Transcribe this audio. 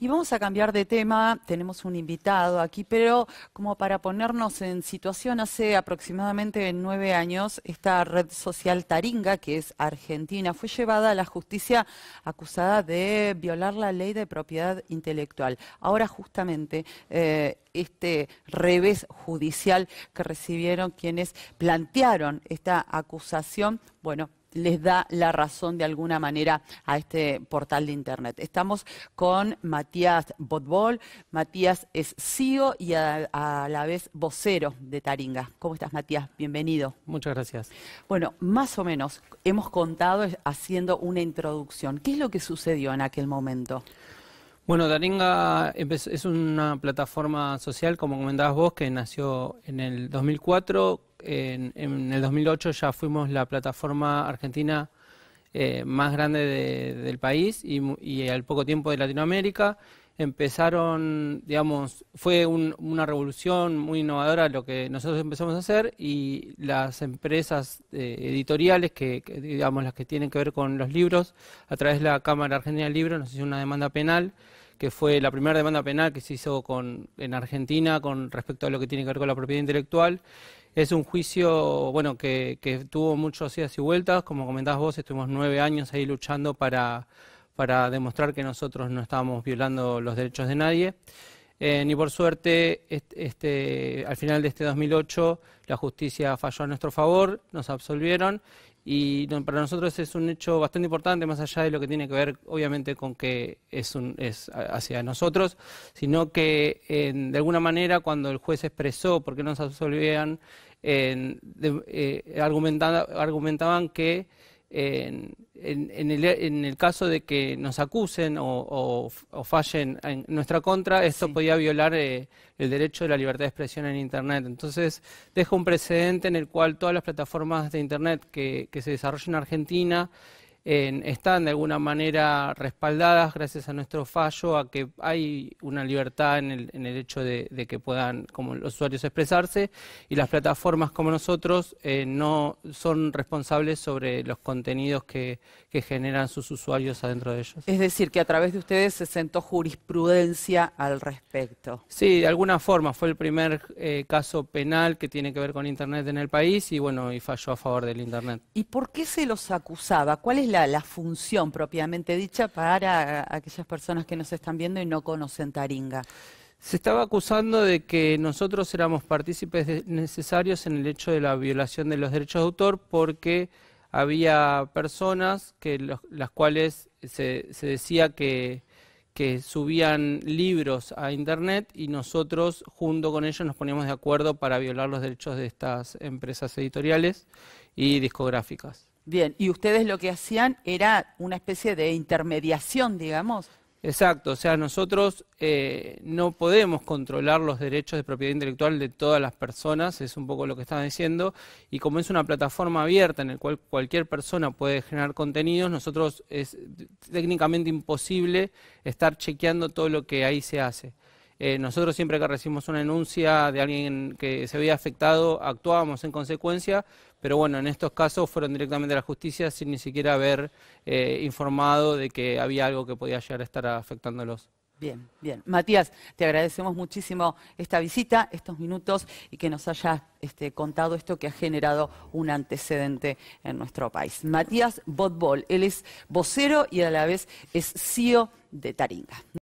Y vamos a cambiar de tema, tenemos un invitado aquí, pero como para ponernos en situación, hace aproximadamente nueve años esta red social Taringa, que es argentina, fue llevada a la justicia acusada de violar la ley de propiedad intelectual. Ahora justamente eh, este revés judicial que recibieron quienes plantearon esta acusación, bueno, les da la razón de alguna manera a este portal de Internet. Estamos con Matías Botbol. Matías es CEO y a, la vez vocero de Taringa. ¿Cómo estás, Matías? Bienvenido. Muchas gracias. Bueno, más o menos hemos contado haciendo una introducción. ¿Qué es lo que sucedió en aquel momento? Bueno, Daringa es una plataforma social, como comentabas vos, que nació en el 2004. En, el 2008 ya fuimos la plataforma argentina eh, más grande del país y al poco tiempo de Latinoamérica empezaron, digamos, fue una revolución muy innovadora lo que nosotros empezamos a hacer y las empresas eh, editoriales, que, digamos las que tienen que ver con los libros, a través de la Cámara Argentina del Libro nos hizo una demanda penal, que fue la primera demanda penal que se hizo con, en Argentina con respecto a lo que tiene que ver con la propiedad intelectual. Es un juicio, bueno, que, que tuvo muchos idas y vueltas, como comentabas vos, estuvimos nueve años ahí luchando para para demostrar que nosotros no estábamos violando los derechos de nadie. Eh, ni por suerte, este, al final de este 2008, la justicia falló a nuestro favor, nos absolvieron y para nosotros es un hecho bastante importante, más allá de lo que tiene que ver, obviamente, con que es, un, es hacia nosotros, sino que de alguna manera cuando el juez expresó por qué nos absolvían, en eh, argumentaban, argumentaban que en, el, caso de que nos acusen o, fallen en nuestra contra, esto podría podía violar eh, el derecho de la libertad de expresión en Internet. Entonces, deja un precedente en el cual todas las plataformas de Internet que, que se desarrollan en Argentina están de alguna manera respaldadas gracias a nuestro fallo, a que hay una libertad en el, hecho de, que puedan como los usuarios expresarse y las plataformas como nosotros eh, no son responsables sobre los contenidos que, generan sus usuarios adentro de ellos. Es decir, que a través de ustedes se sentó jurisprudencia al respecto. Sí, de alguna forma fue el primer eh, caso penal que tiene que ver con Internet en el país y bueno, y falló a favor del Internet. ¿Y por qué se los acusaba? ¿Cuál es la la, función propiamente dicha para aquellas personas que nos están viendo y no conocen Taringa. Se estaba acusando de que nosotros éramos partícipes necesarios en el hecho de la violación de los derechos de autor porque había personas que las cuales se, decía que, que, subían libros a internet y nosotros junto con ellos nos poníamos de acuerdo para violar los derechos de estas empresas editoriales y discográficas. Bien, y ustedes lo que hacían era una especie de intermediación, digamos. Exacto, o sea, nosotros eh, no podemos controlar los derechos de propiedad intelectual de todas las personas, es un poco lo que estaban diciendo, y como es una plataforma abierta en la cual cualquier persona puede generar contenidos, nosotros es técnicamente imposible estar chequeando todo lo que ahí se hace. Eh, nosotros siempre que recibimos una denuncia de alguien que se había afectado, actuábamos en consecuencia, pero bueno, en estos casos fueron directamente a la justicia sin ni siquiera haber eh, informado de que había algo que podía llegar a estar afectándolos. Bien, bien. Matías, te agradecemos muchísimo esta visita, estos minutos y que nos hayas este, contado esto que ha generado un antecedente en nuestro país. Matías Botbol, él es vocero y a la vez es CEO de Taringa.